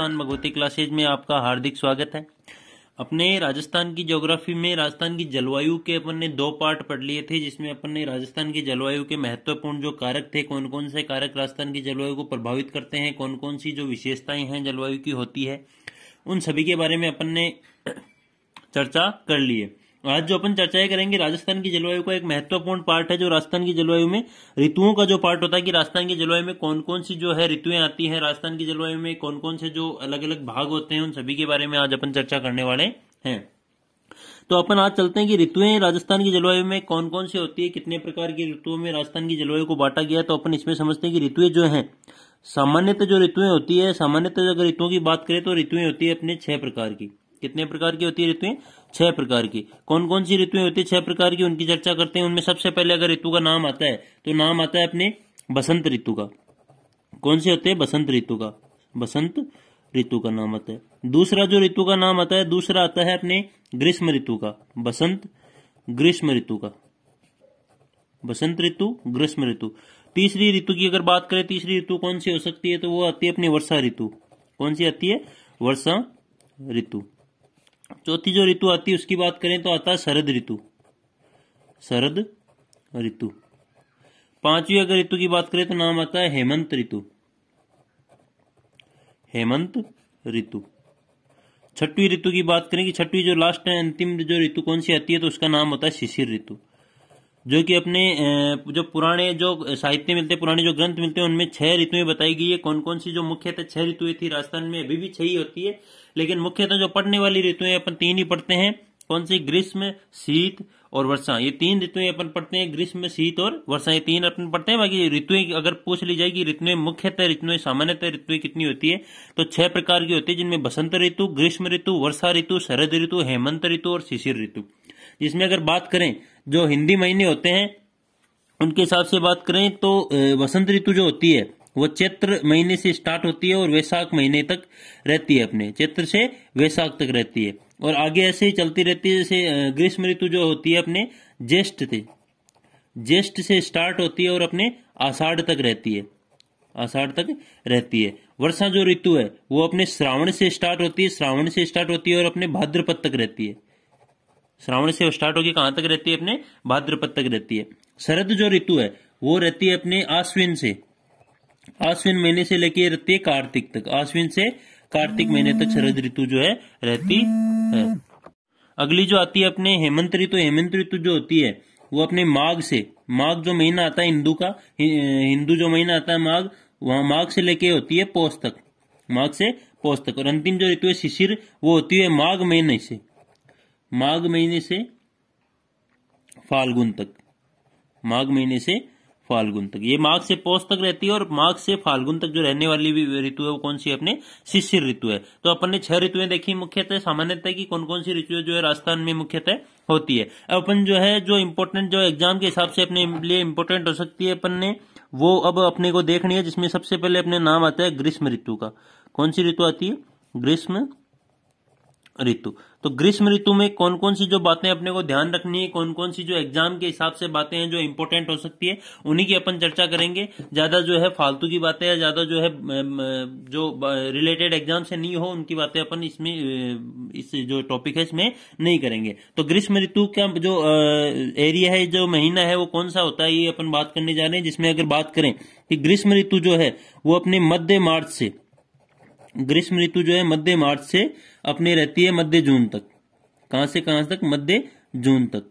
Rajasthan Bhagwati classes में आपका हार्दिक स्वागत है अपने राजस्थान की ज्योग्राफी में राजस्थान की जलवायु के अपन ने दो पार्ट पढ़ लिए थे जिसमें अपन ने राजस्थान की जलवायु के महत्वपूर्ण जो कारक थे कौन कौन से कारक राजस्थान की जलवायु को प्रभावित करते हैं कौन कौन सी जो विशेषताएं हैं जलवायु की होती है उन सभी के बारे में अपन ने चर्चा कर ली है आज जो अपन चर्चाएं करेंगे राजस्थान की जलवायु का एक महत्वपूर्ण पार्ट है जो राजस्थान की जलवायु में ऋतुओं का जो पार्ट होता है कि राजस्थान की जलवायु में कौन कौन सी जो है ऋतुएं आती हैं राजस्थान की जलवायु में कौन कौन से जो अलग अलग भाग होते हैं उन सभी के बारे में आज अपन चर्चा करने वाले हैं तो अपन आज चलते हैं कि ऋतुएं राजस्थान की जलवायु में कौन कौन सी होती है कितने प्रकार की ऋतुओं में राजस्थान की जलवायु को बांटा गया तो अपन इसमें समझते हैं कि ऋतुएं जो है सामान्यतः जो ऋतुएं होती है सामान्यतः अगर ऋतुओं की बात करें तो ऋतुएं होती है अपने छह प्रकार की कितने प्रकार की होती है ऋतुएं छह प्रकार की कौन कौन सी ऋतुएं होती है छह प्रकार की उनकी चर्चा करते हैं उनमें सबसे पहले अगर ऋतु का नाम आता है तो नाम आता है अपने बसंत ऋतु का कौन से होते हैं बसंत ऋतु का बसंत ऋतु का नाम आता है दूसरा जो ऋतु का नाम आता है दूसरा आता है अपने ग्रीष्म ऋतु का बसंत ग्रीष्म ऋतु का बसंत ऋतु ग्रीष्म ऋतु तीसरी ऋतु की अगर बात करें तीसरी ऋतु कौन सी हो सकती है तो वो आती है अपनी वर्षा ऋतु कौन सी आती है वर्षा ऋतु चौथी जो ऋतु आती है उसकी बात करें तो आता है शरद ऋतु शरद ऋतु पांचवी अगर ऋतु की बात करें तो नाम आता है हेमंत ऋतु हेमंत ऋतु छठवीं ऋतु की बात करें कि छठवीं जो लास्ट है अंतिम जो ऋतु कौन सी आती है तो उसका नाम होता है शिशिर ऋतु जो कि अपने जो पुराने जो साहित्य मिलते हैं पुराने जो ग्रंथ मिलते हैं उनमें छह ऋतुएं बताई गई है कौन कौन सी जो मुख्यतः छह ऋतुएं थी राजस्थान में अभी भी छह ही होती है लेकिन मुख्यतः जो पढ़ने वाली ऋतुएं अपन तीन ही पढ़ते हैं कौन सी ग्रीष्म शीत और वर्षा ये तीन ऋतुएं अपन पढ़ते हैं ग्रीष्म शीत और वर्षा ये तीन अपन पढ़ते हैं बाकी ऋतुएं अगर पूछ ली जाएगी ऋतुएं मुख्यतः ऋतुएं सामान्यतः ऋतुएं कितनी होती है तो छह प्रकार की होती है जिनमें बसंत ऋतु ग्रीष्म ऋतु वर्षा ऋतु शरद ऋतु हेमंत ऋतु और शिशिर ऋतु जिसमें अगर बात करें जो हिंदी महीने होते हैं उनके हिसाब से बात करें तो वसंत ऋतु जो होती है वो चैत्र महीने से स्टार्ट होती है और वैशाख महीने तक रहती है अपने चैत्र से वैशाख तक रहती है और आगे ऐसे ही चलती रहती है जैसे ग्रीष्म ऋतु जो होती है अपने ज्येष्ठ से ज्येष्ठ से स्टार्ट होती है और अपने आषाढ़ तक रहती है आषाढ़ तक रहती है वर्षा जो ऋतु है वो अपने श्रावण से स्टार्ट होती है श्रावण से स्टार्ट होती है और अपने भाद्रपद तक रहती है श्रावण से स्टार्ट होगी कहाँ तक रहती है अपने भाद्रपद तक रहती है शरद जो ऋतु है वो रहती है अपने आश्विन से आश्विन महीने से लेके रहती है कार्तिक तक आश्विन से कार्तिक महीने तक शरद ऋतु जो है रहती है अगली जो आती है अपने हेमंत ऋतु हेमंत ऋतु जो होती है वो अपने माघ से माघ जो महीना आता है हिंदू का हिंदू जो महीना आता है माघ वहां माघ से लेके होती है पौष तक माघ से पौष तक और अंतिम जो ऋतु है शिशिर वो होती है माघ महीने से माघ महीने से फाल्गुन तक माघ महीने से फाल्गुन तक ये माघ से पौष तक रहती है और माघ से फाल्गुन तक जो रहने वाली भी ऋतु है वो कौन सी अपने शिशिर ऋतु है तो अपन ने छह ऋतुएं देखी मुख्यतः सामान्यतः की कौन कौन सी ऋतु जो है राजस्थान में मुख्यतः होती है अब अपन जो है जो इम्पोर्टेंट जो एग्जाम के हिसाब से अपने लिए इम्पोर्टेंट हो सकती है अपन ने वो अब अपने को देखनी है जिसमें सबसे पहले अपने नाम आता है ग्रीष्म ऋतु का कौन सी ऋतु आती है ग्रीष्म ऋतु तो ग्रीष्म ऋतु में कौन कौन सी जो बातें अपने को ध्यान रखनी है कौन कौन सी जो एग्जाम के हिसाब से बातें हैं जो इम्पोर्टेंट हो सकती है उन्हीं की अपन चर्चा करेंगे ज्यादा जो है फालतू की बातें या ज्यादा जो है जो रिलेटेड एग्जाम से नहीं हो उनकी बातें अपन इसमें इस जो टॉपिक है इसमें नहीं करेंगे तो ग्रीष्म ऋतु का जो एरिया है जो महीना है वो कौन सा होता है ये अपन बात करने जा रहे हैं जिसमें अगर बात करें कि ग्रीष्म ऋतु जो है वो अपने मध्य मार्च से ग्रीष्म ऋतु जो है मध्य मार्च से अपने रहती है मध्य जून तक कहां से कहां तक मध्य जून तक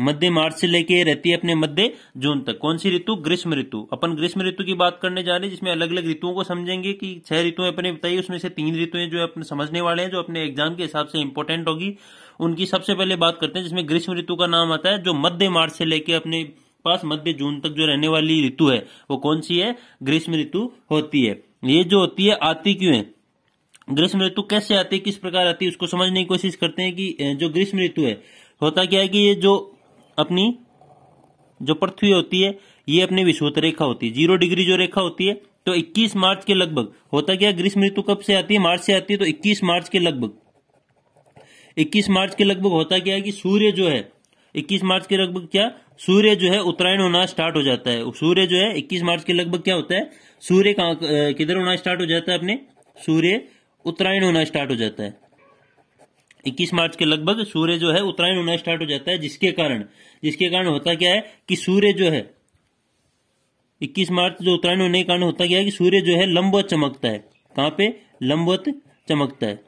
मध्य मार्च से लेके रहती है अपने मध्य जून तक कौन सी ऋतु ग्रीष्म ऋतु अपन ग्रीष्म ऋतु की बात करने जा रहे हैं जिसमें अलग अलग ऋतुओं को समझेंगे कि छह ऋतु अपने बताइए उसमें से तीन ऋतुएं जो अपने समझने वाले हैं जो अपने एग्जाम के हिसाब से इंपॉर्टेंट होगी उनकी सबसे पहले बात करते हैं जिसमें ग्रीष्म ऋतु का नाम आता है जो मध्य मार्च से लेके अपने पास मध्य जून तक जो रहने वाली ऋतु है वो कौन सी है ग्रीष्म ऋतु होती है ये जो होती है आती क्यों है ग्रीष्म ऋतु कैसे आती है किस प्रकार आती है उसको समझने की कोशिश करते हैं कि जो ग्रीष्म ऋतु है होता क्या है कि ये जो अपनी जो पृथ्वी होती है ये अपनी विश्वत रेखा होती है जीरो डिग्री जो रेखा होती है तो 21 मार्च के लगभग होता क्या ग्रीष्म ऋतु कब से आती है मार्च से आती है तो 21 मार्च के लगभग 21 मार्च के लगभग होता क्या है कि सूर्य जो है 21 मार्च के लगभग क्या सूर्य जो है उत्तरायण होना स्टार्ट हो जाता है सूर्य जो है 21 मार्च के लगभग क्या होता है सूर्य किधर होना स्टार्ट हो जाता है अपने सूर्य उत्तरायण होना स्टार्ट हो जाता है 21 मार्च के लगभग सूर्य जो है उत्तरायण होना स्टार्ट हो जाता है जिसके कारण जिसके कारण होता क्या है कि सूर्य जो है 21 मार्च जो उत्तरायण होने के कारण होता क्या है कि सूर्य जो है लंबवत चमकता है कहां पे लंबवत चमकता है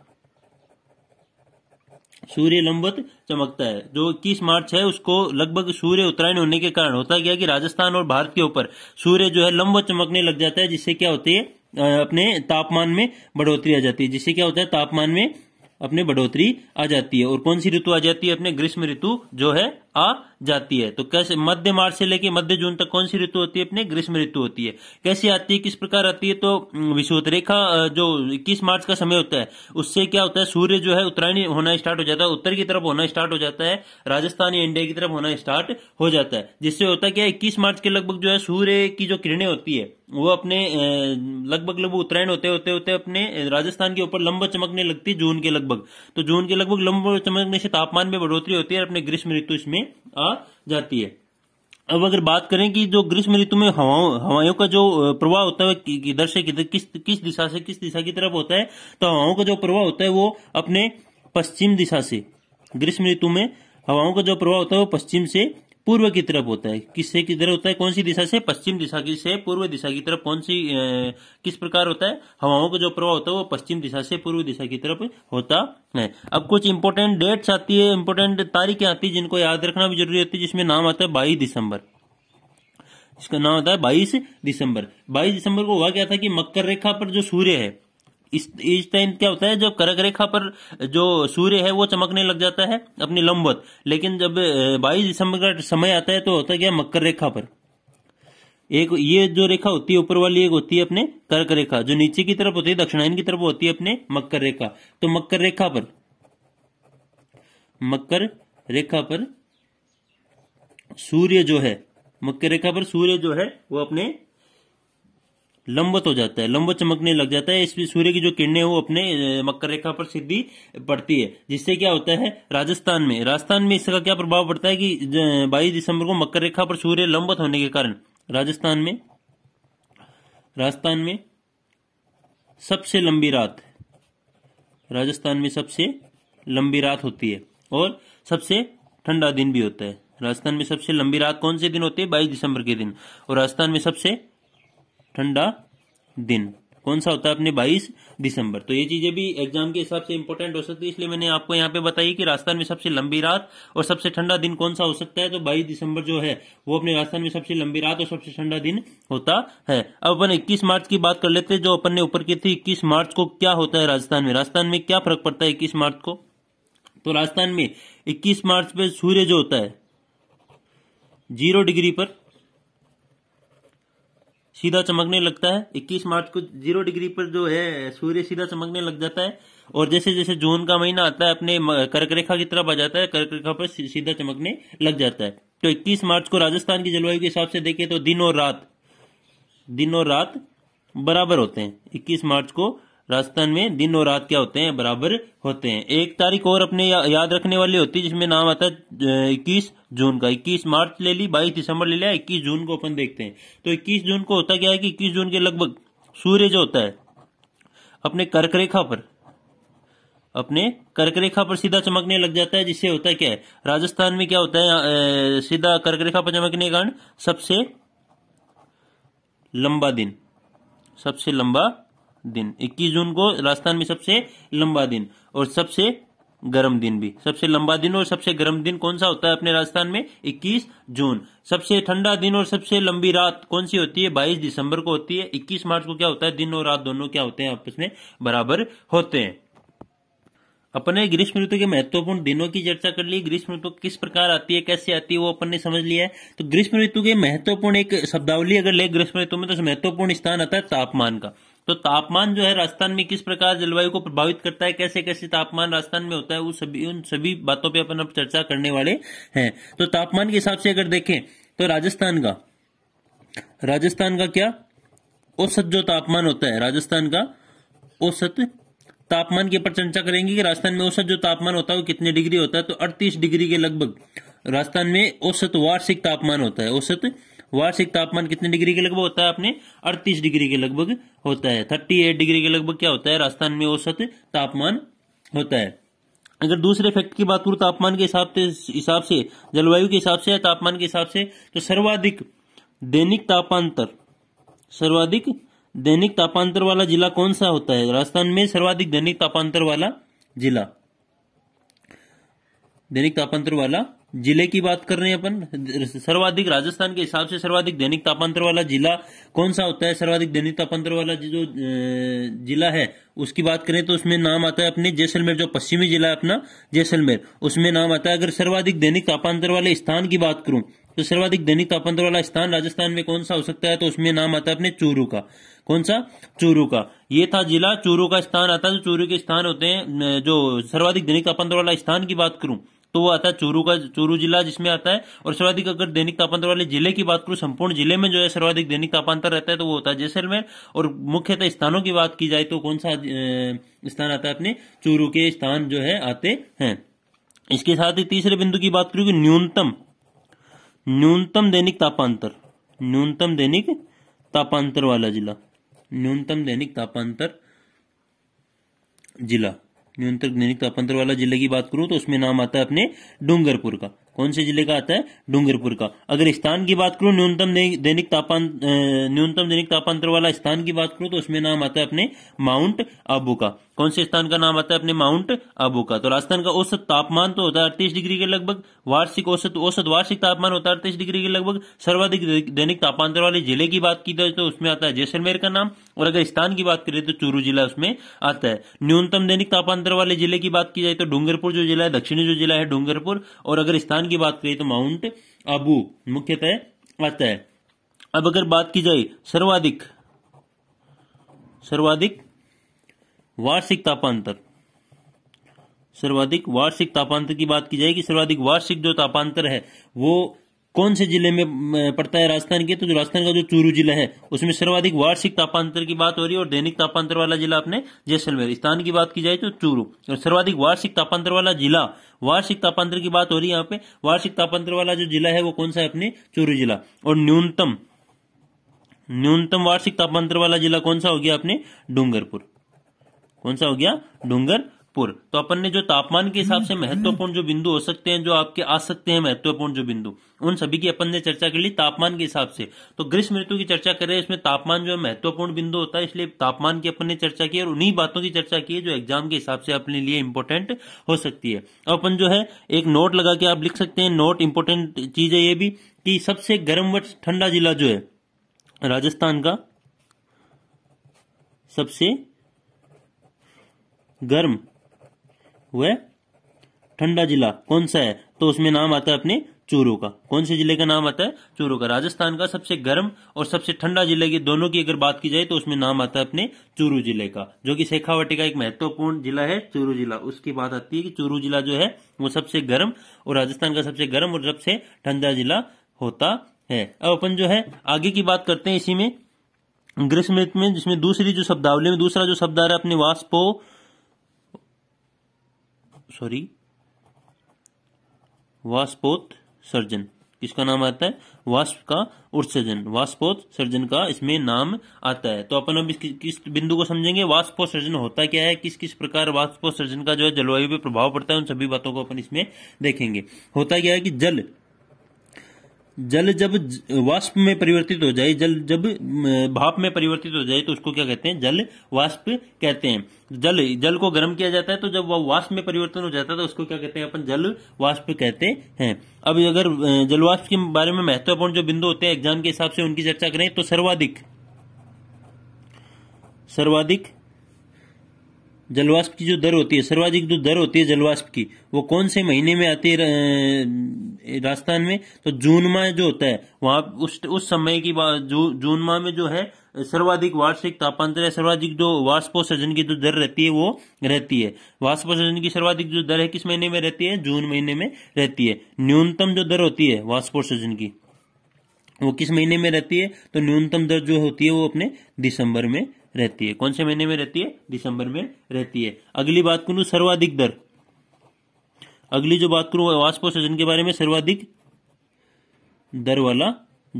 सूर्य लंबवत चमकता है जो इक्कीस मार्च है उसको लगभग सूर्य उत्तरायण होने के कारण होता क्या कि राजस्थान और भारत के ऊपर सूर्य जो है लंबवत चमकने लग जाता है जिससे क्या होती है अपने तापमान में बढ़ोतरी आ जाती है जिससे क्या होता है तापमान में अपने बढ़ोतरी आ जाती है और कौन सी ऋतु आ जाती है अपने ग्रीष्म ऋतु जो है आ जाती है तो कैसे मध्य मार्च से लेकर मध्य जून तक कौन सी ऋतु होती है अपने ग्रीष्म ऋतु होती है कैसी आती है किस प्रकार आती है तो विषुवत रेखा जो इक्कीस मार्च का समय होता है उससे क्या होता है सूर्य जो है उत्तरायणी होना स्टार्ट हो जाता है उत्तर की तरफ होना स्टार्ट हो जाता है राजस्थान या इंडिया की तरफ होना स्टार्ट हो जाता है जिससे होता है क्या इक्कीस मार्च के लगभग जो है सूर्य की जो किरणें होती है वो अपने लगभग लगभग उत्तरायण होते होते होते अपने राजस्थान के ऊपर लंबा चमकने लगती है जून के लगभग तो जून के लगभग लंबा चमकने से तापमान में बढ़ोतरी होती है अपने ग्रीष्म ऋतु इसमें में आ जाती है अब अगर बात करें कि जो ग्रीष्म ऋतु में हवाओं हवाओं का जो प्रवाह होता है किधर से किधर किस किस दिशा से किस दिशा की तरफ होता है तो हवाओं का जो प्रवाह होता है वो अपने पश्चिम दिशा से ग्रीष्म ऋतु में हवाओं का जो प्रवाह होता है वो पश्चिम से पूर्व की तरफ होता है किससे की तरफ होता है कौन सी दिशा से पश्चिम दिशा की से पूर्व दिशा की तरफ कौन सी ए, किस प्रकार होता है हवाओं का जो प्रवाह होता है वो पश्चिम दिशा से पूर्व दिशा की तरफ होता है अब कुछ इंपोर्टेंट डेट्स आती है इंपोर्टेंट तारीखें आती है जिनको याद रखना भी जरूरी होती है जिसमें नाम आता है बाईस दिसंबर इसका नाम होता है बाईस दिसंबर बाईस दिसंबर को हुआ क्या था कि मकर रेखा पर जो सूर्य है इस इस टाइम क्या होता है जो कर्क रेखा पर जो सूर्य है वो चमकने लग जाता है अपनी लंबवत लेकिन जब बाईस दिसंबर का समय आता है तो होता है क्या मकर रेखा पर एक ये जो रेखा होती है ऊपर वाली एक होती है अपने कर्क रेखा जो नीचे की तरफ होती है दक्षिणायन की तरफ होती है अपने मकर रेखा तो मकर रेखा पर मकर रेखा पर सूर्य जो है मकर रेखा पर सूर्य जो है वो अपने लंबत हो जाता है लंबत चमकने लग जाता है इसमें सूर्य की जो किरणें वो अपने मकर रेखा पर सीधी पड़ती है जिससे क्या होता है राजस्थान में राजस्थान में इसका क्या प्रभाव पड़ता है कि बाईस दिसंबर को मकर रेखा पर सूर्य लंबत होने के कारण राजस्थान में राजस्थान में सबसे लंबी रात राजस्थान में सबसे लंबी रात होती है और सबसे ठंडा दिन भी होता है राजस्थान में सबसे लंबी रात कौन से दिन होती है बाईस दिसंबर के दिन और राजस्थान में सबसे ठंडा दिन कौन सा होता है अपने 22 दिसंबर तो ये चीजें भी एग्जाम के हिसाब से इंपॉर्टेंट हो सकती है इसलिए मैंने आपको यहाँ पे बताई कि राजस्थान में सबसे लंबी रात और सबसे ठंडा दिन कौन सा हो सकता है तो 22 दिसंबर जो है वो अपने राजस्थान में सबसे लंबी रात और सबसे ठंडा दिन होता है अब अपन इक्कीस मार्च की बात कर लेते हैं जो अपन ने ऊपर की थी इक्कीस मार्च को क्या होता है राजस्थान में राजस्थान में क्या फर्क पड़ता है इक्कीस मार्च को तो राजस्थान में इक्कीस मार्च पे सूर्य जो होता है जीरो डिग्री पर सीधा चमकने लगता है 21 मार्च को जीरो डिग्री पर जो है सूर्य सीधा चमकने लग जाता है और जैसे जैसे जून का महीना आता है अपने कर्क रेखा की तरफ आ जाता है कर्क रेखा पर सीधा चमकने लग जाता है तो 21 मार्च को राजस्थान की जलवायु के हिसाब से देखें तो दिन और रात दिन और रात बराबर होते हैं इक्कीस मार्च को राजस्थान में दिन और रात क्या होते हैं बराबर होते हैं एक तारीख और अपने या, याद रखने वाली होती है जिसमें नाम आता है इक्कीस जून का इक्कीस मार्च ले ली बाईस दिसंबर ले लिया इक्कीस जून को अपन देखते हैं तो इक्कीस जून को होता क्या है कि इक्कीस जून के लगभग सूर्य जो होता है अपने कर्क रेखा पर अपने कर्क रेखा पर सीधा चमकने लग जाता है जिससे होता है क्या है राजस्थान में क्या होता है सीधा कर्क रेखा पर चमकने के कारण सबसे लंबा दिन सबसे लंबा दिन 21 जून को राजस्थान में सबसे लंबा दिन और सबसे गर्म दिन भी सबसे लंबा दिन और सबसे गर्म दिन कौन सा होता है अपने राजस्थान में 21 जून सबसे ठंडा दिन और सबसे लंबी रात कौन सी होती है 22 दिसंबर को होती है 21 मार्च को क्या होता है दिन और रात दोनों क्या होते हैं आपस में बराबर होते हैं अपने ग्रीष्म ऋतु के महत्वपूर्ण दिनों की चर्चा कर ली ग्रीष्म ऋतु किस प्रकार आती है कैसे आती है वो अपन ने समझ लिया है तो ग्रीष्म ऋतु के महत्वपूर्ण एक शब्दावली अगर ले ग्रीष्म ऋतु में तो महत्वपूर्ण स्थान आता है तापमान का तो तापमान जो है राजस्थान में किस प्रकार जलवायु को प्रभावित करता है कैसे कैसे तापमान राजस्थान में होता है वो सभी उन सभी बातों पे अपन अब चर्चा करने वाले हैं तो तापमान के हिसाब से अगर देखें तो राजस्थान का राजस्थान का क्या औसत जो तापमान होता है राजस्थान का औसत तापमान के ऊपर चर्चा करेंगे कि राजस्थान में औसत जो तापमान होता है वो कितने डिग्री होता है तो अड़तीस डिग्री के लगभग राजस्थान में औसत वार्षिक तापमान होता है औसत वार्षिक तापमान कितने डिग्री के लगभग होता है अपने अड़तीस डिग्री के लगभग होता है थर्टी एट डिग्री के लगभग क्या होता है राजस्थान में औसत तापमान होता है अगर दूसरे फैक्ट की बात करूं तापमान के हिसाब से हिसाब से जलवायु के हिसाब से या तापमान के हिसाब से तो सर्वाधिक दैनिक तापांतर सर्वाधिक दैनिक तापांतर वाला जिला कौन सा होता है राजस्थान में सर्वाधिक दैनिक तापांतर वाला जिला दैनिक तापांतर वाला जिले की बात कर रहे हैं अपन सर्वाधिक राजस्थान के हिसाब से सर्वाधिक दैनिक तापांतर वाला जिला कौन सा होता है सर्वाधिक दैनिक तापांतर वाला जो जिला है उसकी बात करें तो उसमें नाम आता है अपने जैसलमेर जो पश्चिमी जिला है अपना जैसलमेर उसमें नाम आता है अगर सर्वाधिक दैनिक तापांतर वाले स्थान की बात करूं तो सर्वाधिक दैनिक तापांतर वाला स्थान राजस्थान में कौन सा हो सकता है तो उसमें नाम आता है अपने चूरू का कौन सा चूरू का ये था जिला चूरू का स्थान आता है तो चूरू के स्थान होते हैं जो सर्वाधिक दैनिक तापांतर वाला स्थान की बात करूं तो वो आता है चूरू का चूरू जिला जिसमें आता है और सर्वाधिक अगर दैनिक तापांतर वाले जिले की बात करूं संपूर्ण जिले में जो है सर्वाधिक दैनिक तापांतर रहता है तो वो होता है जैसलमेर और मुख्यतः स्थानों की बात की जाए तो कौन सा स्थान आता है अपने चूरू के स्थान जो है आते हैं इसके साथ ही तीसरे बिंदु की बात करूँ कि न्यूनतम न्यूनतम दैनिक तापांतर न्यूनतम दैनिक तापांतर वाला जिला न्यूनतम दैनिक तापांतर जिला न्यूनतम दैनिक तापमान वाला जिले की बात करूं तो उसमें नाम आता है अपने डूंगरपुर का कौन से जिले का आता है डूंगरपुर का अगर स्थान की बात करूं न्यूनतम दैनिक तापान न्यूनतम दैनिक तापांतर वाला स्थान की बात करूं तो उसमें नाम आता है अपने माउंट आबू का कौन से स्थान का नाम आता है अपने माउंट आबू का तो राजस्थान का औसत तापमान तो होता है अड़तीस डिग्री के लगभग वार्षिक औसत औसत वार्षिक तापमान होता है अड़तीस डिग्री के लगभग सर्वाधिक दैनिक तापांतर वाले जिले की बात की जाए तो उसमें आता है जैसलमेर का नाम और अगर स्थान की बात करें तो चूरू जिला उसमें आता है न्यूनतम दैनिक तापांतर वाले जिले की बात की जाए तो डूंगरपुर जो जिला है दक्षिणी जो जिला है डूंगरपुर और अगर स्थान राजस्थान की बात करें तो माउंट आबू मुख्यतः आता है अब अगर बात की जाए सर्वाधिक सर्वाधिक वार्षिक तापांतर सर्वाधिक वार्षिक तापांतर की बात की जाए कि सर्वाधिक वार्षिक जो तापांतर है वो कौन से जिले में पड़ता है राजस्थान के तो जो राजस्थान का जो चूरू जिला है उसमें सर्वाधिक वार्षिक तापांतर की बात हो रही है और दैनिक तापांतर वाला जिला अपने जैसलमेर स्थान की बात की जाए तो चूरू और सर्वाधिक वार्षिक तापांतर वाला जिला वार्षिक तापांतर की बात हो रही है यहाँ पे वार्षिक तापांतर वाला जो जिला है वो कौन सा है अपने चूरू जिला और न्यूनतम न्यूनतम वार्षिक तापांतर वाला जिला कौन सा हो गया अपने डूंगरपुर कौन सा हो गया डूंगर पुर तो अपन ने जो तापमान के हिसाब से हम्म, महत्वपूर्ण हम्म। जो बिंदु हो सकते हैं जो आपके आ सकते हैं महत्वपूर्ण जो बिंदु उन सभी की अपन ने चर्चा कर ली तापमान के हिसाब से तो ग्रीष्म ऋतु की चर्चा करें इसमें तापमान जो है महत्वपूर्ण बिंदु होता है इसलिए तापमान की अपन ने चर्चा की और उन्हीं बातों की चर्चा की जो एग्जाम के हिसाब से अपने लिए इंपॉर्टेंट हो सकती है और अपन जो है एक नोट लगा के आप लिख सकते हैं नोट इम्पोर्टेंट चीज है ये भी कि सबसे गर्म व ठंडा जिला जो है राजस्थान का सबसे गर्म हुए ठंडा जिला कौन सा है तो उसमें नाम आता है अपने चूरू का कौन से जिले का नाम आता है चूरू का राजस्थान का सबसे गर्म और सबसे ठंडा जिले की दोनों की अगर बात की जाए तो उसमें नाम आता है अपने चूरू जिले का जो कि शेखावटी का एक महत्वपूर्ण जिला है चूरू जिला उसकी बात आती है कि चूरू जिला जो है वो सबसे गर्म और राजस्थान का सबसे गर्म और सबसे ठंडा जिला होता है अब अपन जो है आगे की बात करते हैं इसी में ग्रीष्म में जिसमें दूसरी जो शब्दावली में दूसरा जो शब्द आ रहा है अपने वास्पो सॉरी वास्पोत सर्जन किसका नाम आता है वास्प का उत्सर्जन वास्पोत सर्जन का इसमें नाम आता है तो अपन अब इस, किस बिंदु को समझेंगे सर्जन होता क्या है किस किस प्रकार सर्जन का जो है जलवायु पे प्रभाव पड़ता है उन सभी बातों को अपन इसमें देखेंगे होता क्या है कि जल जल जब वाष्प में परिवर्तित हो जाए जल जब भाप में परिवर्तित हो जाए तो उसको क्या कहते हैं जल वाष्प कहते हैं जल जल को गर्म किया जाता है तो जब वह वाष्प में परिवर्तन हो जाता है तो उसको क्या कहते हैं अपन जल वाष्प कहते हैं अब अगर जलवाष्प के बारे में महत्वपूर्ण जो बिंदु होते हैं एग्जाम के हिसाब से उनकी चर्चा करें तो सर्वाधिक सर्वाधिक जलवाष्प की जो दर होती है सर्वाधिक जो दर होती है जलवाष्प की वो कौन से महीने में आती है राजस्थान में तो जून माह जो होता है वहां उस उस समय की जू, जून माह में जो है सर्वाधिक वार्षिक तापांतर है सर्वाधिक जो वाष्पोसर्जन की जो दर रहती है वो रहती है वाष्पोसर्जन की सर्वाधिक जो दर है किस महीने में रहती है जून महीने में रहती है न्यूनतम जो दर होती है वाष्पोसर्जन की वो किस महीने में रहती है तो न्यूनतम दर जो होती है वो अपने दिसंबर में रहती है कौन से महीने में रहती है दिसंबर में रहती है अगली बात करूं सर्वाधिक दर अगली जो बात करूं वाष्पोषण के बारे में सर्वाधिक दर वाला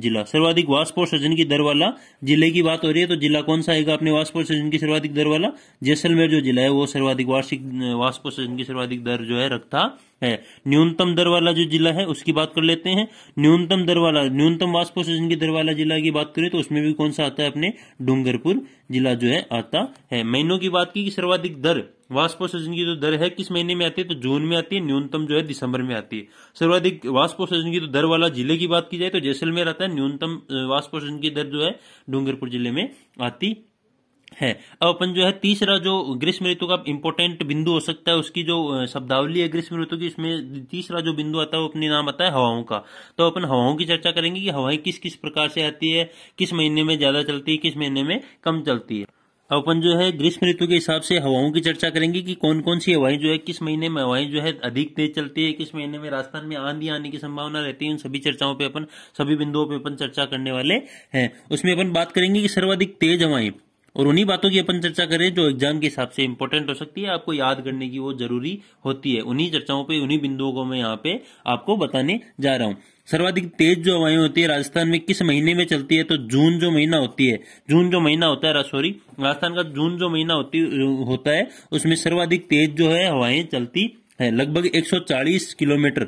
जिला सर्वाधिक वाष्प और सृजन की दर वाला जिले की बात हो रही है तो जिला कौन सा आएगा अपने वाष्प और सृजन की सर्वाधिक दर वाला जैसलमेर जो जिला है वो सर्वाधिक वार्षिक वाष्प और सृजन की सर्वाधिक दर जो है रखता है न्यूनतम दर वाला जो जिला है उसकी बात कर लेते हैं न्यूनतम दर वाला न्यूनतम वाष्प और सृजन की दर वाला जिला की बात करें तो उसमें भी कौन सा आता है अपने डूंगरपुर जिला जो है आता है महीनों की बात की सर्वाधिक दर वाष्पोत्सर्जन की जो तो दर है किस महीने में आती है तो जून में आती है न्यूनतम जो है दिसंबर में आती है सर्वाधिक वाष्पोत्सर्जन की जो तो दर वाला जिले की बात की जाए तो जैसलमेर आता है न्यूनतम वाष्पोत्सर्जन की दर जो है डूंगरपुर जिले में आती है अब अपन जो है तीसरा जो ग्रीष्म ऋतु का इंपोर्टेंट बिंदु हो सकता है उसकी जो शब्दावली है ग्रीष्म ऋतु की इसमें तीसरा जो बिंदु आता है वो अपने नाम आता है हवाओं का तो अपन हवाओं की चर्चा करेंगे कि हवाएं किस किस प्रकार से आती है किस महीने में ज्यादा चलती है किस महीने में कम चलती है अब अपन जो है ग्रीष्म ऋतु के हिसाब से हवाओं की चर्चा करेंगे कि कौन कौन सी हवाएं जो है किस महीने में हवाएं जो है अधिक तेज चलती है किस महीने में राजस्थान में आंधी आने की संभावना रहती है उन सभी चर्चाओं पे अपन सभी बिंदुओं पे अपन चर्चा करने वाले हैं उसमें अपन बात करेंगे कि सर्वाधिक तेज हवाएं और उन्हीं बातों की अपन चर्चा करें जो एग्जाम के हिसाब से इंपॉर्टेंट हो सकती है आपको याद करने की वो जरूरी होती है उन्हीं चर्चाओं पे उन्हीं बिंदुओं को मैं यहाँ पे आपको बताने जा रहा हूँ सर्वाधिक तेज जो हवाएं होती है राजस्थान में किस महीने में चलती है तो जून जो महीना होती है जून जो महीना होता है सॉरी राजस्थान का जून जो महीना होती होता है उसमें सर्वाधिक तेज जो है हवाएं चलती है लगभग 140 किलोमीटर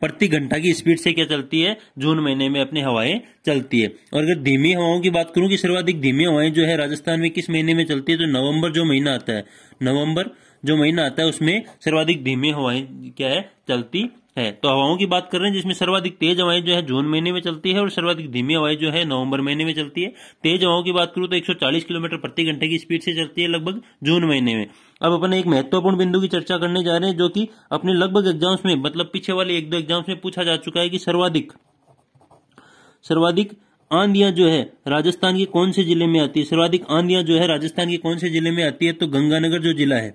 प्रति घंटा की स्पीड से क्या चलती है जून महीने में अपनी हवाएं चलती है और अगर धीमी हवाओं की बात करूं कि सर्वाधिक धीमी हवाएं जो है राजस्थान में किस महीने में चलती है तो नवंबर जो महीना आता है नवंबर जो महीना आता है उसमें सर्वाधिक धीमी हवाएं क्या है चलती है तो हवाओं की बात कर रहे हैं जिसमें सर्वाधिक तेज हवाएं जो है जून महीने में चलती है और सर्वाधिक धीमी हवाएं जो है नवंबर महीने में चलती है तेज हवाओं की बात करूं तो 140 किलोमीटर प्रति घंटे की स्पीड से चलती है लगभग जून महीने में अब अपन एक महत्वपूर्ण बिंदु की चर्चा करने जा रहे हैं जो कि अपने लगभग एग्जाम्स में मतलब पीछे वाले एक दो एग्जाम्स में पूछा जा चुका है कि सर्वाधिक सर्वाधिक आंधियां जो है राजस्थान के कौन से जिले में आती है सर्वाधिक आंधियां जो है राजस्थान के कौन से जिले में आती है तो गंगानगर जो जिला है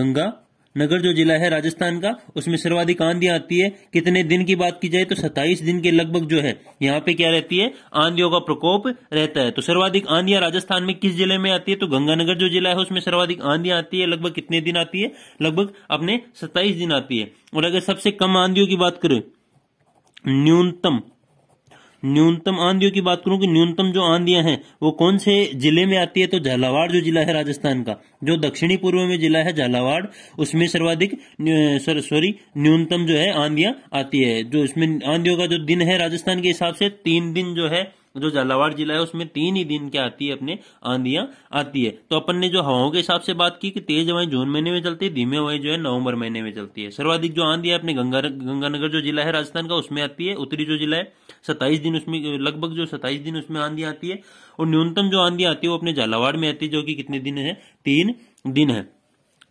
गंगा नगर जो जिला है राजस्थान का उसमें सर्वाधिक आंधी आती है कितने दिन की बात की जाए तो 27 दिन के लगभग जो है यहाँ पे क्या रहती है आंधियों का प्रकोप रहता है तो सर्वाधिक आंधियां राजस्थान में किस जिले में आती है तो गंगानगर जो जिला है उसमें सर्वाधिक आंधियां आती है लगभग कितने दिन आती है लगभग अपने सत्ताईस दिन आती है और अगर सबसे कम आंधियों की बात करें न्यूनतम न्यूनतम आंधियों की बात करूं कि न्यूनतम जो आंधियां हैं वो कौन से जिले में आती है तो झालावाड़ जो जिला है राजस्थान का जो दक्षिणी पूर्व में जिला है झालावाड़ उसमें सर्वाधिक सॉरी न्यूनतम जो है आंधियां आती है जो इसमें आंधियों का जो दिन है राजस्थान के हिसाब से तीन दिन जो है जो झालावाड़ जिला है उसमें तीन ही दिन क्या आती है अपने आंधियां आती है तो अपन ने जो हवाओं के हिसाब से बात की कि तेज हवाएं जून महीने में चलती है धीमे हवाएं जो है नवंबर महीने में चलती है सर्वाधिक जो आंधी है अपने गंगा गंगानगर जो जिला है राजस्थान का उसमें आती है उत्तरी जो जिला है सत्ताईस दिन उसमें लगभग जो सत्ताईस दिन उसमें आंधी आती है और न्यूनतम जो आंधी आती है वो अपने झालावाड़ में आती है जो कि कितने दिन है तीन दिन है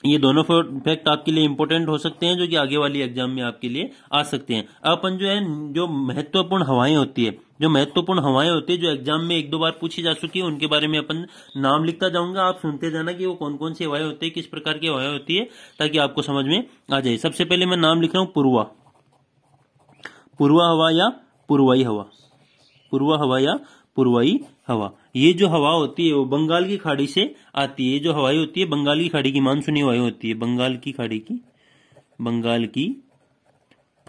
ये दोनों फैक्ट आपके लिए इंपॉर्टेंट हो सकते हैं जो कि आगे वाली एग्जाम में आपके लिए आ सकते हैं अपन जो है जो महत्वपूर्ण हवाएं होती है जो महत्वपूर्ण हवाएं होती है जो एग्जाम में एक दो बार पूछी जा चुकी है उनके बारे में अपन नाम लिखता जाऊंगा आप सुनते जाना कि वो कौन कौन सी हवाएं होती है किस प्रकार की हवाएं होती है ताकि आपको समझ में आ जाए सबसे पहले मैं नाम लिख रहा हूं पूर्वा पूर्वा हवा या पूर्वाई हवा पूर्वा हवा या पूर्वाई हवा ये जो हवा होती है वो बंगाल की खाड़ी से आती है जो हवाई होती है बंगाल की खाड़ी की मानसूनी हवाएं होती है बंगाल की खाड़ी की बंगाल की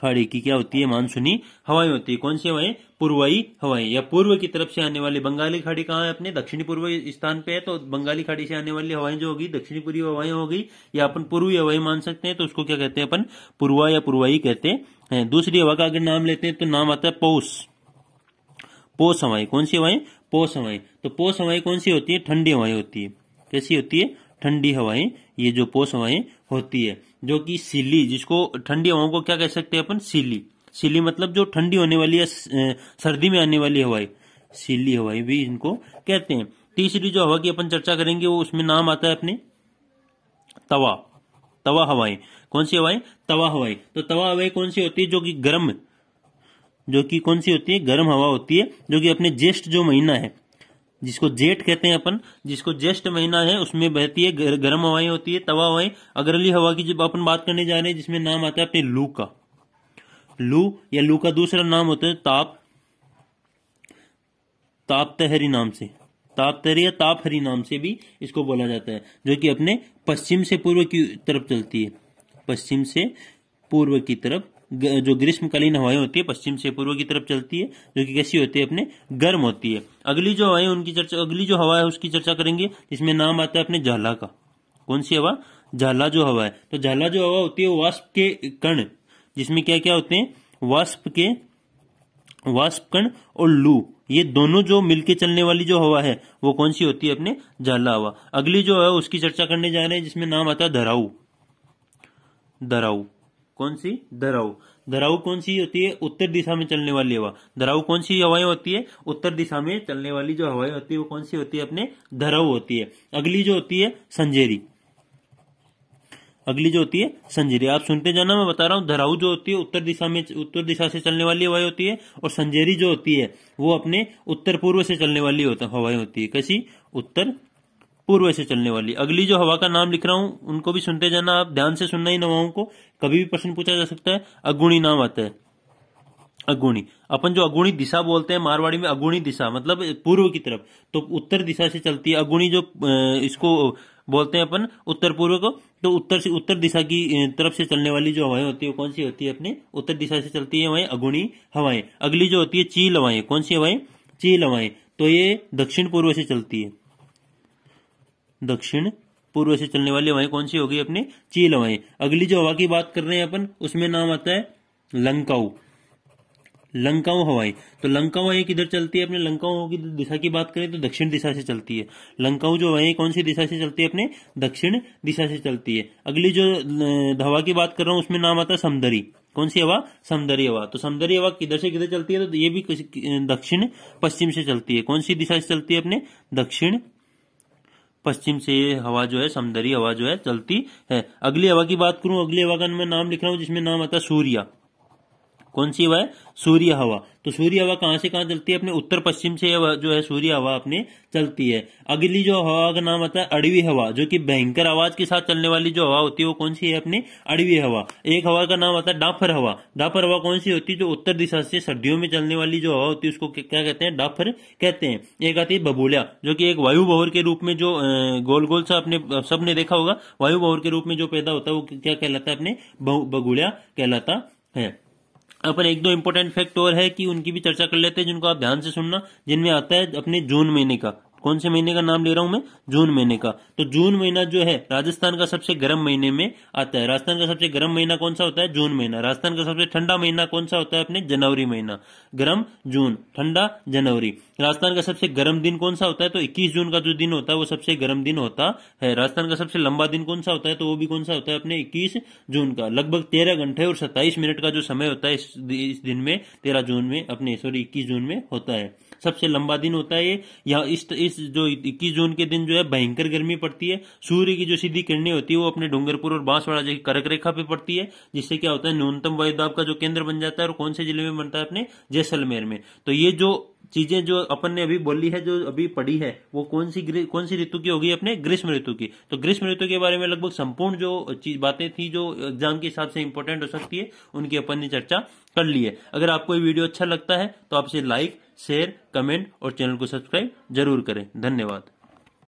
खाड़ी की क्या होती है मानसूनी हवाएं होती है कौन सी हवाएं पूर्वाई हवाएं या पूर्व की तरफ से आने वाली बंगाली खाड़ी कहाँ है अपने दक्षिणी पूर्व स्थान पे है तो बंगाली खाड़ी से आने वाली हवाएं जो होगी दक्षिणी पूर्वी हवाएं होगी या अपन पूर्वी हवाएं मान सकते हैं तो उसको क्या कहते हैं अपन पूर्वा या पूर्वाई कहते हैं दूसरी हवा का अगर नाम लेते हैं तो नाम आता है पौष पोस हवाएं कौन सी हवाएं पोस हवाएं तो पोस हवाएं कौन सी होती है ठंडी हवाएं होती है कैसी होती है ठंडी हवाएं ये जो पोष हवाएं होती है जो कि सीली जिसको ठंडी हवाओं को क्या कह सकते हैं अपन सीली सीली मतलब जो ठंडी होने वाली या सर्दी में आने वाली हवाएं सीली हवाई भी इनको कहते हैं तीसरी जो हवा की अपन चर्चा करेंगे वो उसमें नाम आता है अपने तवा तवा हवाएं कौन सी हवाएं तवा हवाएं तो तवा हवाएं कौन सी होती है जो कि गर्म जो कि कौन सी होती है गर्म हवा होती है जो कि अपने ज्येष्ठ जो महीना है जिसको जेठ कहते हैं अपन जिसको ज्येष्ठ महीना है उसमें बहती है गर्म हवाएं होती है तवा हवाएं अगरली हवा की जब अपन बात करने जा रहे हैं जिसमें नाम आता है अपने लू का लू या लू का दूसरा नाम होता है ताप ताप तहरी नाम से ताप तहरी या ताप हरी नाम से भी इसको बोला जाता है जो कि अपने पश्चिम से पूर्व की तरफ चलती है पश्चिम से पूर्व की तरफ जो ग्रीष्मकालीन हवाएं होती है पश्चिम से पूर्व की तरफ चलती है जो कि कैसी होती है अपने गर्म होती है अगली जो हवाएं उनकी चर्चा अगली जो हवा है उसकी चर्चा करेंगे इसमें नाम आता है अपने झाला का कौन सी हवा झाला जो हवा है तो झाला जो हवा होती है वाष्प के कण जिसमें क्या क्या होते हैं वाष्प के वाष्प कण और लू ये दोनों जो मिलके चलने वाली जो हवा है वो कौन सी होती है अपने झाला हवा अगली जो है उसकी चर्चा करने जा रहे हैं जिसमें नाम आता है धराऊ धराऊ कौन सी धराऊ धराऊ कौन सी होती है उत्तर दिशा में चलने वाली हवा धराऊ कौन सी हवाएं होती है उत्तर दिशा में चलने वाली जो हवाएं होती है वो कौन सी होती है अपने धराऊ होती है अगली जो होती है संजेरी अगली जो होती है संजेरी आप सुनते जाना मैं बता रहा हूँ धराऊ जो होती है उत्तर दिशा में उत्तर दिशा से चलने वाली हवाई होती है और संजेरी जो होती है वो अपने उत्तर पूर्व से चलने वाली हवाई होती है कैसी उत्तर पूर्व से चलने वाली अगली जो हवा का नाम लिख रहा हूं उनको भी सुनते जाना आप ध्यान से सुनना इन हवाओं को कभी भी प्रश्न पूछा जा सकता है अगुणी नाम आता है अगुणी अपन जो अगुणी दिशा बोलते हैं मारवाड़ी में अगुणी दिशा मतलब पूर्व की तरफ तो उत्तर दिशा से चलती है अगुणी जो इसको बोलते हैं अपन उत्तर पूर्व को तो उत्तर से उत्तर दिशा की तरफ से चलने वाली जो हवाएं होती है कौन सी होती है अपनी उत्तर दिशा से चलती है हवाएं अगुणी हवाएं अगली जो होती है चील हवाएं कौन सी हवाएं चील हवाएं तो ये दक्षिण पूर्व से चलती है दक्षिण पूर्व से चलने वाली हवाएं कौन सी होगी अपनी चील हवाएं अगली जो हवा की बात कर रहे हैं अपन उसमें नाम आता है लंकाऊ लंकाऊ हवाएं तो लंकाऊ हवाएं किधर चलती है अपने लंकाऊ की दिशा की बात करें तो दक्षिण दिशा से चलती है लंकाऊ जो हवाएं कौन सी दिशा से चलती है अपने दक्षिण दिशा से चलती है अगली जो हवा की बात कर रहा हूं उसमें नाम आता है समदरी कौन सी हवा समदरी हवा तो समदरी हवा किधर से किधर चलती है तो ये भी दक्षिण पश्चिम से चलती है कौन सी दिशा से चलती है अपने दक्षिण पश्चिम से हवा जो है समंदरी हवा जो है चलती है अगली हवा की बात करूं अगली हवा का मैं नाम लिख रहा हूं जिसमें नाम आता है सूर्या कौन सी हवा है सूर्य हवा तो सूर्य हवा कहाँ से कहाँ चलती है अपने उत्तर पश्चिम से जो है सूर्य हवा अपने चलती है अगली जो हवा का नाम आता है अड़वी हवा जो कि भयंकर आवाज के साथ चलने वाली जो हवा होती है वो कौन सी है अपने अड़वी हवा एक हवा का नाम आता है डाफर हवा डाफर हवा कौन सी होती है जो उत्तर दिशा से सर्दियों में चलने वाली जो हवा होती है उसको क्या कहते हैं डाफर कहते हैं एक आती है बबूलिया जो की एक वायु बहुर के रूप में जो गोल गोल सा अपने सबने देखा होगा वायु बहुर के रूप में जो पैदा होता है वो क्या कहलाता है अपने बगुलिया कहलाता है अपन एक दो इम्पोर्टेंट फैक्ट और है कि उनकी भी चर्चा कर लेते हैं जिनको आप ध्यान से सुनना जिनमें आता है अपने जून महीने का कौन से महीने का नाम ले रहा हूं मैं जून महीने का तो जून महीना जो है राजस्थान का सबसे गर्म महीने में आता है राजस्थान का सबसे गर्म महीना कौन सा होता है जून महीना राजस्थान का सबसे ठंडा महीना कौन सा होता है अपने जनवरी महीना गर्म जून ठंडा जनवरी राजस्थान का सबसे गर्म दिन कौन सा होता है तो इक्कीस जून का जो दिन होता है वो सबसे गर्म दिन होता है राजस्थान का सबसे लंबा दिन कौन सा होता है तो वो भी कौन सा होता है अपने इक्कीस जून का लगभग तेरह घंटे और सत्ताईस मिनट का जो समय होता है इस दिन में तेरह जून में अपने सॉरी इक्कीस जून में होता है सबसे लंबा दिन होता है ये यहाँ इस इस जो इक्कीस जून के दिन जो है भयंकर गर्मी पड़ती है सूर्य की जो सीधी किरणें होती है वो अपने डूंगरपुर और बांसवाड़ा जैसी करक रेखा पे पड़ती है जिससे क्या होता है न्यूनतम वायुदाब का जो केंद्र बन जाता है और कौन से जिले में बनता है अपने जैसलमेर में तो ये जो चीजें जो अपन ने अभी बोली है जो अभी पढ़ी है वो कौन सी कौन सी ऋतु की होगी अपने ग्रीष्म ऋतु की तो ग्रीष्म ऋतु के बारे में लगभग संपूर्ण जो चीज बातें थी जो एग्जाम के हिसाब से इंपॉर्टेंट हो सकती है उनकी अपन ने चर्चा कर ली है अगर आपको ये वीडियो अच्छा लगता है तो आप इसे लाइक शेयर कमेंट और चैनल को सब्सक्राइब जरूर करें धन्यवाद